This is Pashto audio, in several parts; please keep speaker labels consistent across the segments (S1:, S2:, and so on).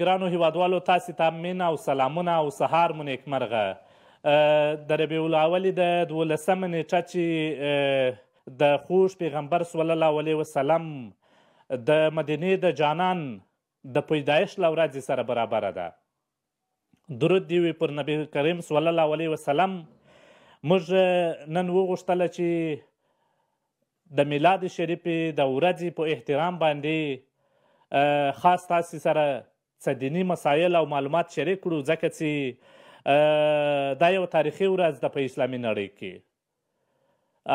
S1: ګرانو هیوادوالو تاسو ته مین او سلامونه او سهار مو نیکمرغه د ربیع الاول د دولسم نیټه چې د خوش پیغمبر صلی الله علیه وسلم د مدینې د جانان د پیدایش لورځ سره برابر ده درود دی پر نبی کریم صلی الله علیه وسلم موږ نن وغوښتل چې د میلاد شریف د ورځې په احترام باندې خاص تاسو سره څه دینی مسایل او معلومات شریک کړو ځکه چې دا یو تاریخي ورځ ده په اسلامي نړۍ کې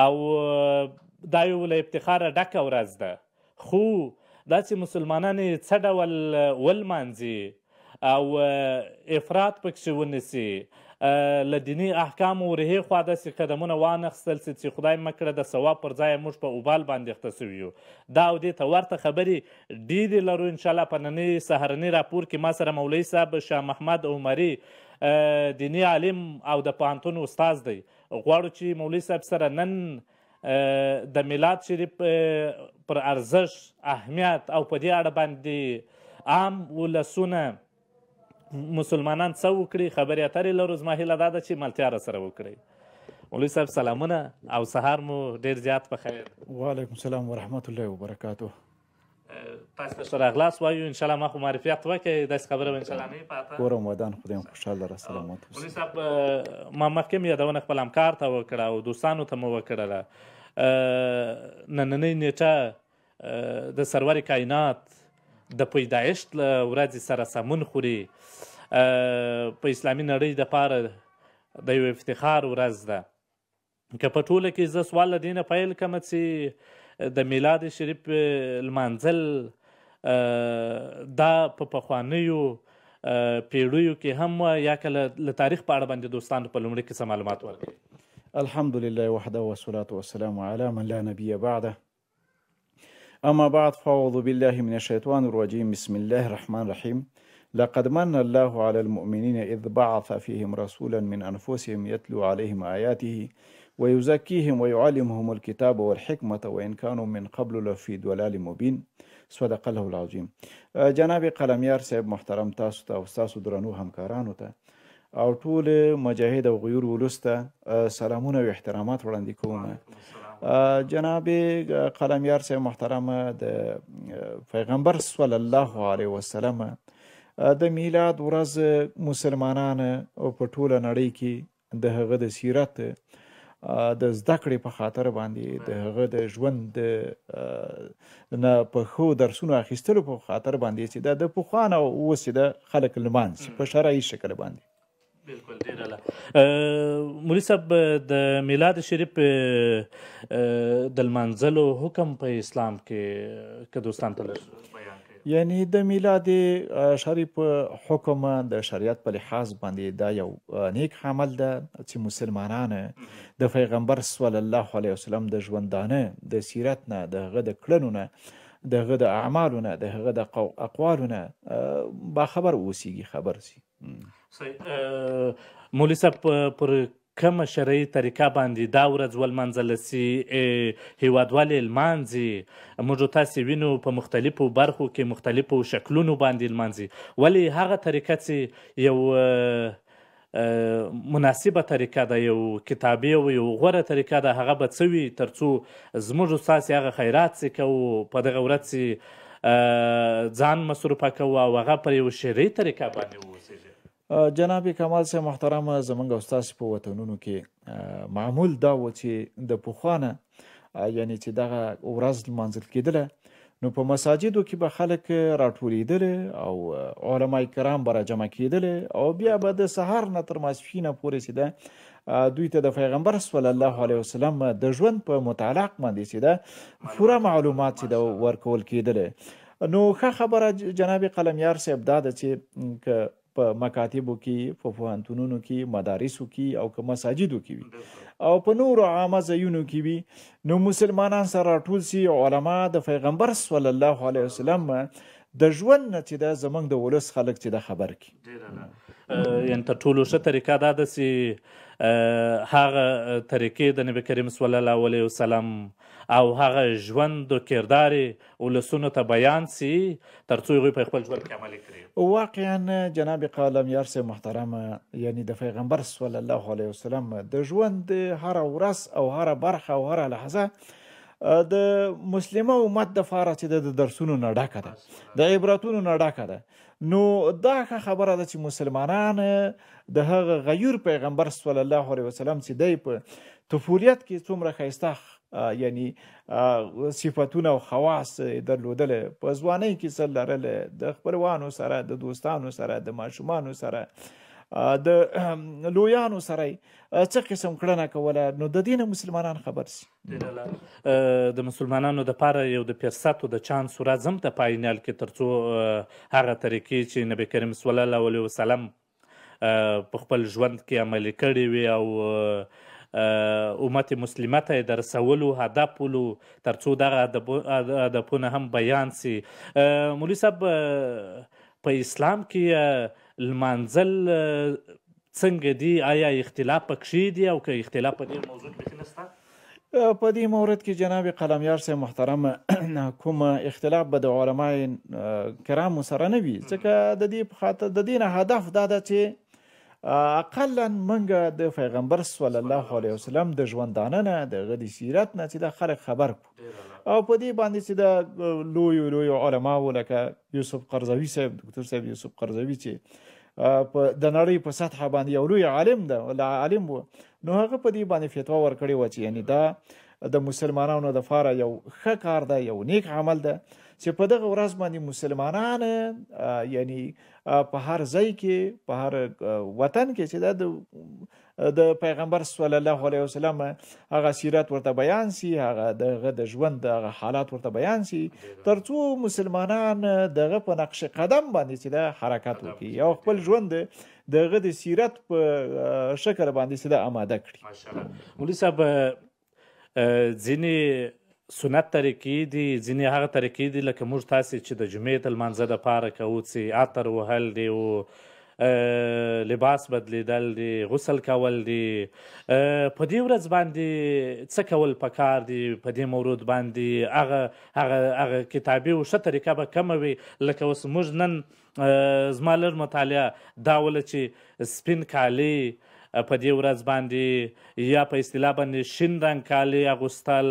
S1: او دا یو له افتخاره ډکه ورځ ده خو دا چې مسلمانان څه ډول ولمانځي او افراد پکښې ونیسي له دیني احکامو ورهي خوا داسې قدمونه وانخیستل چې چې خدای مکړه د ثواب پر ځای موږ په اوبال باندې اخته سوي یو دا او دې ته ورته خبرې ډېرې لرو انشاءالله په ننني سهرني راپور کې ما سره مولوي صاحب شاه محمد عمري دیني عالم او د پوهنتون استاز دی غواړو چې مولوي صاحب سره نن د میلاد شریف پر ارزش اهمیت او په دې اړه باندې عام ولسونه مسلمانان څه وکړي خبرې اترې لرو زما هیله دا ده چې ملتیا سره وکړي مولوي صاحب سلامونه او سهار مو ډیر زیات په خیر وعلیکم
S2: السلام ورحمت الله وبرکاته
S1: تاسو ته سره اغلاس وایو ان شاء الله ما خو معرفت وکي داس خبره ان شاء الله نه پاته
S2: ګورم ودان خدای خوشاله را سلامات
S1: اوسه ولې صاحب ما مخکې مې یادونه خپل همکار ته وکړه او دوستانو ته مو وکړه نننې نیټه د سرور کائنات د پیدایشت له ورځې سره سمون خوري په اسلامي نړۍ دپاره د یو افتخار ورځ ده که په ټوله کې زه سوال له دې نه پیل کړمه چې د میلاد شریف لمانځل دا په پخوانیو پیړیو کې هم یا که له تاریخ په اړه باندې دوستانو په لومړي کې څه معلومات ورکړي
S2: الحمدلله وحده والصلاة والسلام على من لا نبي بعده أما بعد فأعوذ بالله من الشيطان الرجيم بسم الله الرحمن الرحيم لقد من الله على المؤمنين إذ بعث فيهم رسولا من أنفسهم يتلو عليهم آياته ويزكيهم ويعلمهم الكتاب والحكمة وإن كانوا من قبل لفي دلال مبين صدق الله العظیم جناب قلمیار صاحب محترم تاسو ته او تاسو درنو همکارانو ته او ټول مجاهد او غیور ولسته سلامونه او احترامات وړاندې کوم جناب قلمیار صاحب محترم د پیغمبر صلی الله علیه وسلم د میلاد ورځ مسلمانان په ټوله نړۍ کې د هغه د سیرت د زده کړې په خاطر باندې د هغه د ژوند نه په خو درسونه اخیستلو په خاطر باندې چې د پوخانه
S1: اوسې د خلک لمانځي په شرعي شکل باندې بالکل ډیر اعلی مولوي صاحب د میلاد شریف د منزلو حکم په اسلام کې که دوستان ته
S2: یعنی د میلاد شریف حکم د شریعت په لحاظ باندې دا یو نیک عمل ده چې مسلمانانه د پیغمبر صلی الله علیه وسلم د ژوندانه د سیرت نه د غد کړنو نه دغه د اعمالونه دغه د اقوالونه
S1: با خبر اوسېږي خبر سي مولوي صاحب پر کومه شرعي طریقه باندې دا ورځ ولمنځله سي هیوادوال یې لمانځي موږ تاسې وینو په مختلفو برخو کې مختلفو شکلونو باندې لمانځي ولې هغه طریقه چې یو مناسبه طریقه ده یو کتابي او یو غوره طریقه ده هغه به څه وي تر څو زموږ ستاسې هغه خیرات چې کوو په دغه ورځ چې ځان مصروفه کوو او هغه پر یو شرعي طریقه باندې واوسېږي
S2: جناب کمال صاحب محترم زمونږ او ستاسو په وطنونو کې معمول دا و چې د پوخانه یعنی چې دغه ورځ لمانځل کېدله نو په مساجدو کې به خلک راټولېدل او علما کرام به راجمع کېدل او بیا به د سهار نه تر ماسپښینه پورې چې ده دوی ته د پیغمبر صلی الله علیه وسلم د ژوند په متعلق باندې چې ده پوره معلومات چې ده ورکول کېدل نو ښه خبره جناب قلمیار صاحب دا ده چې په مکاتبو کې په پوهنتونونو کې مدارسو کې او که مساجدو کې وي او په نورو عامه ځایونو کې وي نو مسلمانان سره راټول سي علما د پیغمبر صلی الله علیه وسلم د ژوند نه چې دا زمونږ د ولس خلک چې دا خبر کی
S1: یعنې تر ټولو ښه طریقه دا ده چې هغه طریقې د نبي کریم صلی الله علیه وسلم او هغه ژوند او کردار ولسونو ته بیان سي ترڅو هغوی په خپل ژوند کې عملي کړي
S2: واقعا جناب قالم یار سه محترم یعنی د پیغمبر صلی الله علیه وسلم د ژوند هر ورځ او هر برخه او هر لحظه د مسلمه امت د فارسي د درسونو نه ډکه ده د عبرتونو نه ډکه ده نو دا خبره ده چې مسلمانان د هغه غیر پیغمبر صلی الله علیه وسلم چې دی په طفولیت کې څومره خیسته یعنی صفاتونه او خواص درلودل په ځوانۍ کې سره لرل د خپلوانو سره د دوستانو سره د ماشومانو سره د لویانو سره څه قسم کړنه کوله نو د دینه مسلمانان خبر سي
S1: د مسلمانانو د پاره یو د پیرساتو د چانس راځم ته پاینل کې ترڅو هغه طریقې چې نبی کریم صلی الله علیه وسلم په خپل ژوند کې عملي کړی وي او امت مسلمه ته د رسولو هدف ولو ترڅو دغه هدفونه هم بیان سي مولوي صاحب په اسلام کې لمانځل څنګه دي آیا اختلاف پکې دي او که اختلاف په دې موضوع کې نشته
S2: په دې مورد کې جناب قلمیار صاحب محترم کوم اختلاف به د علماء کرام سره نه وي ځکه د دې په خاطر د دین هدف دا ده چې اقلا منګه د پیغمبر صلی الله علیه وسلم د ژوندانه نه د غدي سیرت نه چې د خلک خبر کو او په دې باندې چې د لوی لوی علما لکه یوسف قرضاوي صاحب دکتور صاحب یوسف قرضاوي چې په د نړۍ په سطح باندې یو لوی عالم ده ول عالم وو نو هغه په دې باندې فتوا ورکړې و چې یعنی دا د مسلمانانو د فاره یو ښه کار دی یو نیک عمل ده چې په دغه ورځ باندې مسلمانان یعنی په هر ځای کې په هر وطن کې چې د د پیغمبر صلی الله علیه وسلم هغه سیرت ورته بیان سی هغه دغه د ژوند د حالات ورته بیان سی ترڅو مسلمانان دغه په نقش قدم باندې چې د حرکت وکړي او خپل ژوند دغه د سیرت په شکل باندې چې د
S1: آماده کړي ماشاءالله مولوی صاحب ځینې سنت طریقې دي ځینې هغه طریقې دي لکه موږ تاسې چې د جمعې د لمانځه دپاره کوو چې عطر وهل دی او لباس بدلیدل دی غسل کول دی په دې ورځ باندې څه کول پکار دی په دې مورود باندې هغه هغه هغه کتابي او ښه طریقه به کمه وي لکه اوس موږ نن زما لږ مطالعه دا وله چې سپین کالي په دې ورځ باندې یا په اصطلاح باندې شین رنګ کالي اغوستل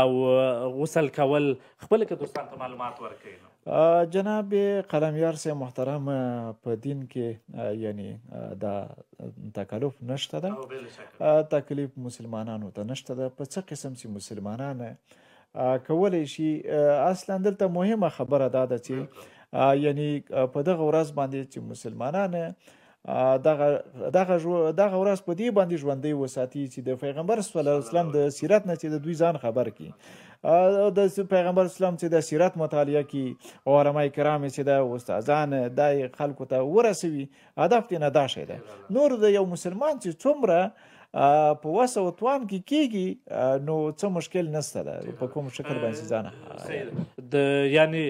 S1: او غسل کول خپل کې دوستان ته معلومات ورکړي جناب قلمیار سه محترم
S2: په دین کې یعنی دا تکلیف نشته ده تکلیف مسلمانانو ته نشته ده په څه قسم سي مسلمانان کولای شي اصلا دلته مهمه خبره ده چې یعنی په دغه ورځ باندې چې مسلمانانه دغه دغه دغه ورځ په دې باندې ژوندۍ وساتي چې د پیغمبر صلی الله علیه وسلم د سیرت نه چې د دوی ځان خبر کی د پیغمبر اسلام چې د سیرت مطالعه کی او علما کرام چې د استادان د خلکو ته ورسوي هدف دې نه دا شی ده نور د یو مسلمان چې څومره
S1: په وسه او توان کې کیږي نو څه مشکل نشته ده په کوم شکل باندې ځان د یعنی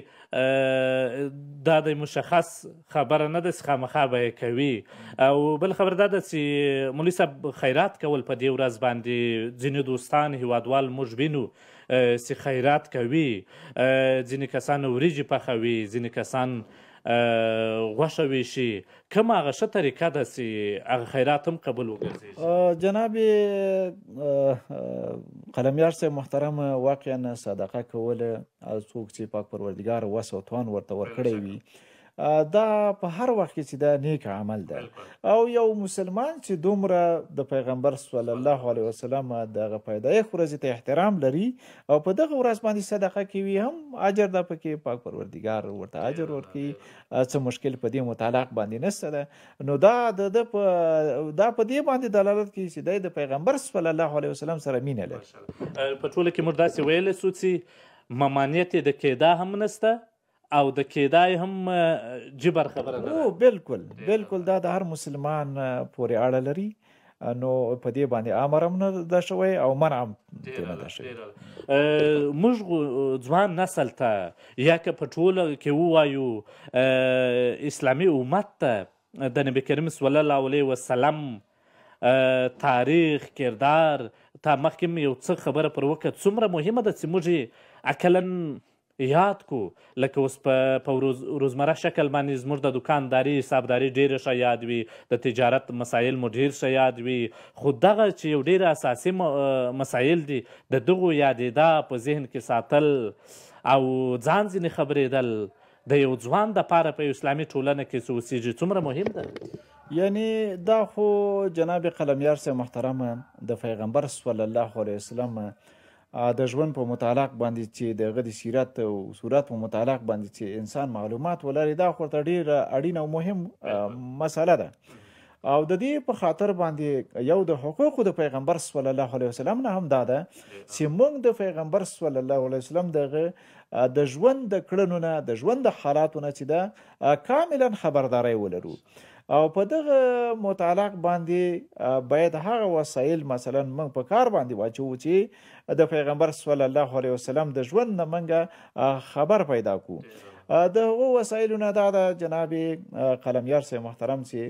S1: دا د مشخص خبره نه ده چې خامخا به کوي او بل خبر دا ده چې مولوي صاحب خیرات کول په دې ورځ باندې ځینې دوستان هیوادوال موږ وینو چې خیرات کوي ځینې کسان وریجې پخوي ځینې کسان غوښه ویشي کوم هغه ښه طریقه ده چې هغه خیرات هم قبول وګرځېږي
S2: جناب قلمیار صاحب محترم واقعا صدقه کول هغه څوک چې پاک پروردګار وس او توان ورته ورکړی وي دا په هر وخت کې چې دا نیک عمل ده او یو مسلمان چې دومره د پیغمبر صلی الله علیه وسلم دغه پیدایخ ورځ ته احترام لري او په دغه ورځ باندې صدقه کوي هم اجر ده پکې پاک پروردگار ورته اجر ورکي څه مشکل په دې متعلق باندې نشته ده نو دا د دا په دې باندې دلالت کوي چې د پیغمبر صلی الله علیه وسلم سره مینه لري
S1: په ټوله کې موږ داسې ویلی سو چې ممانیت د کېدا هم نسته او د کېدای هم جبر خبره ده
S2: او بالکل بالکل دا د هر مسلمان پورې اړه لري نو په دې باندې امر هم نه ده شوی او منع هم
S1: نه ده شوی موږ ځوان نسل ته یا که په ټوله کې ووایو اسلامي امت ته د نبی کریم صلی الله علیه وسلم تاریخ کردار تا مخکې یو څه خبره پر وکړه څومره مهمه ده چې موږ عقلا یاد کو لکه اوس په په روزمره شکل باندې زموږ د دکانداري حسابداري ډیره ښه یاد وي د تجارت مسایل مو ډیر ښه یاد وي خو دغه چې یو ډیره اساسي مسایل دي د دغو یادېدا په ذهن کې ساتل او ځان ځینې خبرېدل د یو ځوان دپاره په اسلامي ټولنه کې څه اوسېږي څومره مهم ده
S2: یعنی دا خو جناب قلمیار صاحب محترمه د پیغمبر صلی الله علیه وسلم د ژوند په متعلق باندې چې د غدي سیرت او صورت په متعلق باندې چې انسان معلومات ولري دا خورته ډیره اړینه او مهم مسله ده او د دې په خاطر باندې یو د حقوقو د پیغمبر صلی الله علیه وسلم نه هم دا ده چې موږ د پیغمبر صلی الله علیه وسلم دغه د ژوند د کړنو نه د ژوند د حالاتو نه چې دا کاملا خبرداري ولرو او په دغه متعلق باندې باید هغه وسایل مثلا موږ په کار باندې واچو چې د پیغمبر صلی الله علیه وسلم د ژوند نه موږ خبر پیدا کو د هغو وسایلو نه دا د جناب قلمیار سي محترم سي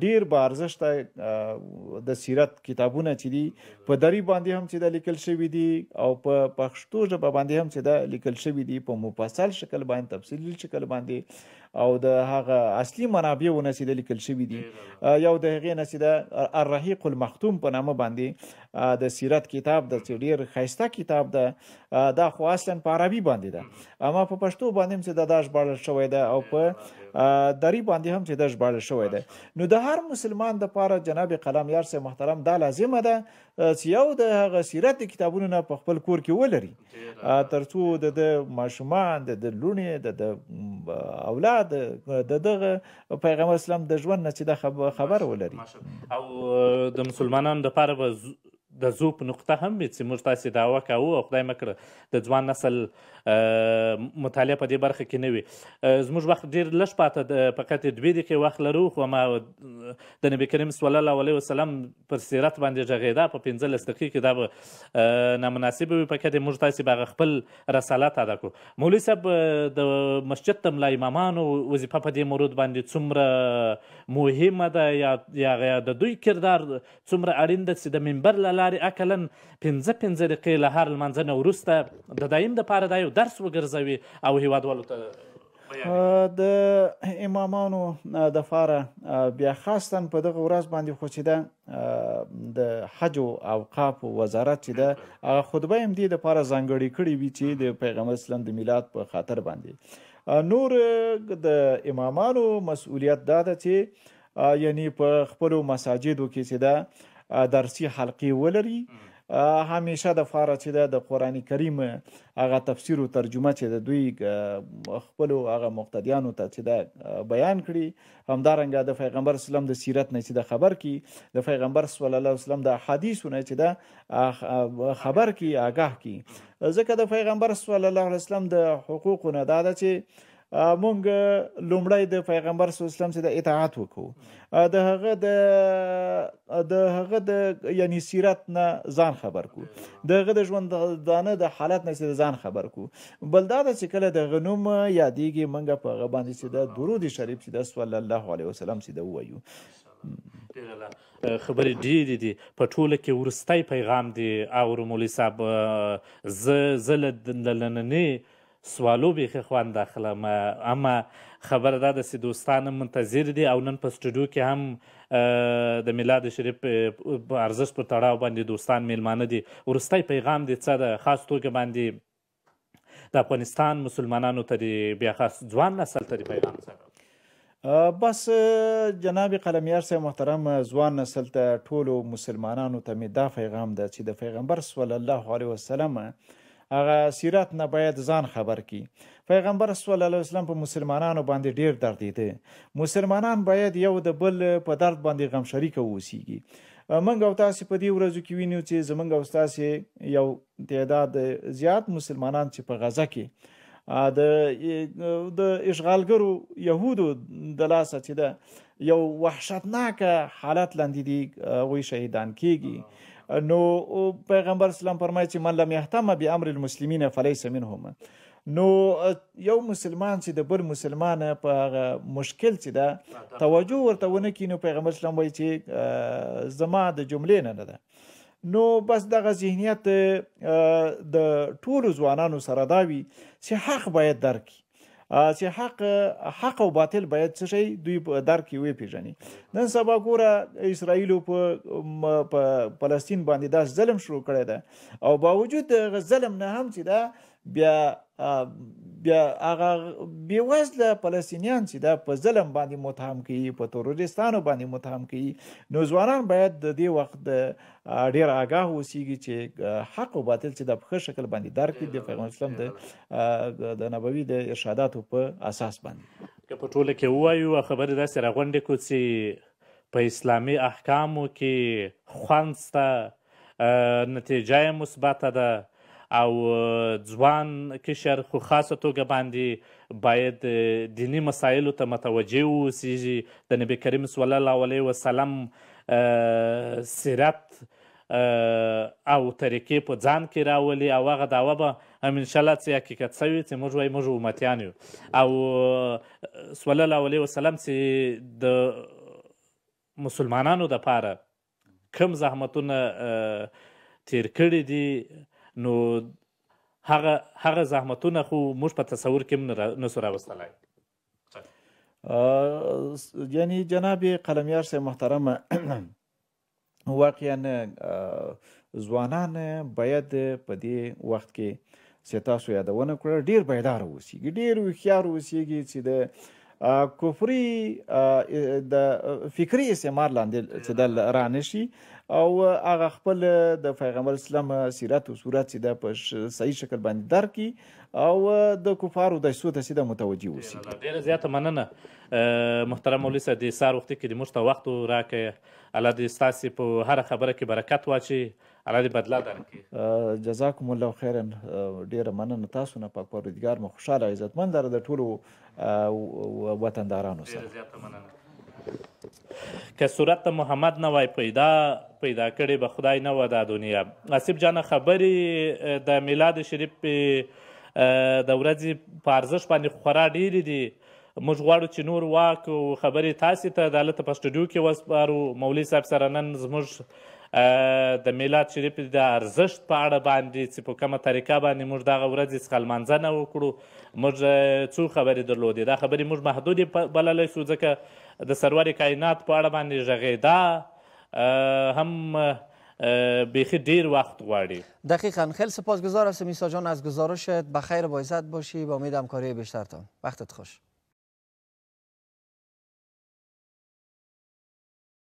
S2: ډیر با ارزښت د سیرت کتابونه چې دي په دری باندې هم چې د لیکل شوی دي او په پښتو ژبه باندې هم چې د لیکل شوی دي په مفصل شکل باندې تفصیلی شکل باندې او د هغه اصلي منابع و نسیده لیکل شوی دي یو د هغې نسیده الرحیق المختوم په نامه باندې د سیرت کتاب د ډیر خیسته کتاب ده دا خو اصلا په عربي باندې ده اما په پښتو باندې هم چې دا د ژباړل شوی ده او په دری باندې هم چې د ژباړل شوی ده نو د هر مسلمان د لپاره جناب قلم یار سه محترم دا لازمه ده چې یو د هغه سیرت کتابونو نه په خپل کور کې ولري ترڅو د د ماشومان د د لونې د اولاد د دغه پیغمبر اسلام د ژوند نه چې د خبر ولري
S1: او د مسلمانانو لپاره به د زو په نقطه هم چې موږ تاسو دا وکاو او خدای مکړه د ځوان نسل مطالعه په دې برخه کې نه وي زموږ وخت ډیر لږ پاتې فقط دوې دقیقې وخت لرو خو ما د نبی کریم صلی الله علیه وسلم پر سیرت باندې ژغېدا په 15 دقیقې کې دا به نامناسب وي فقط موږ تاسو باغ خپل رسالت ادا کو مولوی صاحب د مسجد تملا امامانو وظیفه په دې مورود باندې څومره مهمه ده یا یا د دوی کردار څومره اړین ده چې د منبر لاله لارې عقلا پنځه پنځه دقیقې له هر لمانځه نه وروسته د دایم دپاره دا یو درس وګرځوي او هیوادوالو ته
S2: د امامانو د فاره بیا خاصتن په دغه ورځ باندې خو چې ده د حج او اوقاف وزارت چې ده خطبه هم دي د فاره ځانګړي کړي وي چې د پیغمبر اسلام د میلاد په خاطر باندې نور د امامانو مسؤلیت دا ده چې یعنی په خپل مساجدو کې چې ده درسي حلقې ولري همیشه د فاره چې د قران کریم هغه تفسیر او ترجمه چې د دوی خپل هغه مقتدیانو ته چې دا بیان کړي همدارنګه د پیغمبر اسلام د سیرت نه چې د خبر کی د پیغمبر صلی الله علیه وسلم د حدیثونه چې دا خبر کی آگاه کی ځکه د پیغمبر صلی الله علیه وسلم د حقوقونه دا ده چې مونږ لومړی د پیغمبر صلی الله علیه وسلم سره اطاعت وکړو د هغه د د هغه د یعنی سیرت نه ځان خبر کو د هغه د ژوند دانه د حالت نه ځان خبر کو بل دا چې کله د غنوم یادېږي مونږ په هغه باندې چې د درود شریف چې د صلی الله علیه وسلم سره وایو
S1: خبرې ډېرې دي په ټوله کې وروستی پیغام دی او مولوي صاحب زه زه له نننۍ سوالو بیخي خوند اخلم اما خبره دا ده چې دوستان منتظر دي او نن په سټوډیو کې هم د میلاد شریف ارزښت په تړاو باندې دوستان میلمانه دي وروستی پیغام دی څه د خاص توګه باندې د افغانستان مسلمانانو ته د بیا خاص ځوان نسل ته د پیغام
S2: څه بس جناب قلمیار صاحب محترم ځوان نسل ته ټولو مسلمانانو ته مې دا پیغام ده چې د پیغمبر صلی الله علیه وسلم هغه سیرت نه باید ځان خبر کی پیغمبر صلی الله علیه وسلم په مسلمانانو باندې ډیر دردیده مسلمانان باید یو د بل په درد باندې غم شریک اوسیږي منګ او تاسو په دې ورځو کې وینئ چې زمنګ او تاسو یو تعداد زیات مسلمانان چې په غزه کې د د اشغالګرو يهودو د لاسه چې ده یو وحشتناک حالت لاندې دي وي شهیدان کیږي نو پیغمبر اسلام فرمایي چې من لم يهتم بامر المسلمین فليس منهم نو یو مسلمان چې د بل مسلمان په مشکل چې ده توجه ورته ونه کینو پیغمبر اسلام وایي چې زما د جملې نه ده نو بس دغه ذهنیت د ټولو ځوانانو سره داوي چې حق باید درکې چې حق حق او باطل باید څه شي دوی په درک وي پیژني نن سبا ګوره اسرائیل په فلسطین باندې دا ظلم شروع کړی دی او باوجود ظلم نه هم چې دا بیا بیا هغه بیوزله فلسطینیان چې دا په ظلم باندې متهم کوي په تروریستانو باندې متهم کوي نو ځوانان باید د دې وخت ډیر آگاه اوسیږي چې حق او باطل چې د په شکل باندې درک دي پیغمبر اسلام د د نبوي د ارشاداتو په اساس باندې
S1: که په ټوله کې وایو خبره داسې راغونډه کو چې په اسلامي احکامو کې خوانسته نتیجه مثبته ده او ځوان کشر خو خاصه توګه باندې باید دینی مسایلو ته متوجه اوسیږي د نبی کریم صلی الله علیه وسلم سیرت او طریقې په ځان کې راولي او هغه دعوه به هم انشاءالله چې حقیقت سوي چې موږ وایي موږ امتیان یو او صلی الله علیه وسلم چې د مسلمانانو دپاره کوم زحمتونه تیر کړي دي نو هغه هغه زحمتونه خو موږ په تصور کې هم نسو راوستلی
S2: یعنی جناب قلمیار صاحب محترم واقعا ځوانان باید په دې وخت کې چې تاسو یادونه کړه ډیر بیدار اوسئ ډیر هوښیار اوسئ چې د کفري د فکری استعمار لاندې چې د رانشي او هغه خپل د پیغمبر اسلام سیرت او صورت سیده په صحیح شکل باندې درکې او د کفارو د سوت سیده متوجي وسی
S1: ډیر زیاته مننه محترم مولوی صاحب د سار وخت کې د مشته وخت راکې الله دې ستاسو په هر خبره کې برکت واچي الله دې بدلا
S2: درکې جزاکم الله خیرا ډیر مننه تاسو
S1: نه پاک پروردگار مخ خوشاله عزتمن در د ټولو وطندارانو سره ډیر زیاته مننه که صورت محمد نه وای پیدا پیدا کړې به خدای نه و دا دنیا اسیب جانه خبرې د میلاد شریف د ورځې په ارزښت باندې خورا ډېرې دي موږ غواړو چې نور واک او خبرې تاسې ته د هلته په سټوډیو کې وسپارو مولوي صاحب سره نن زموږ د میلاد شریف د ارزښت په اړه باندې چې په کومه طریقه باندې موږ دغه ورځې څخه لمانځنه وکړو موږ څو خبرې درلودې دا خبرې موږ محدودې بللی سو ځکه د سرور کائنات په اړه باندې هم بیخی دیر وقت غواړي
S2: دقیقا خیلی سپاسگزار هستم سمیسا جان از گزارشت بخیر با عزت باشی با امید همکاری بیشترتان وقتت خوش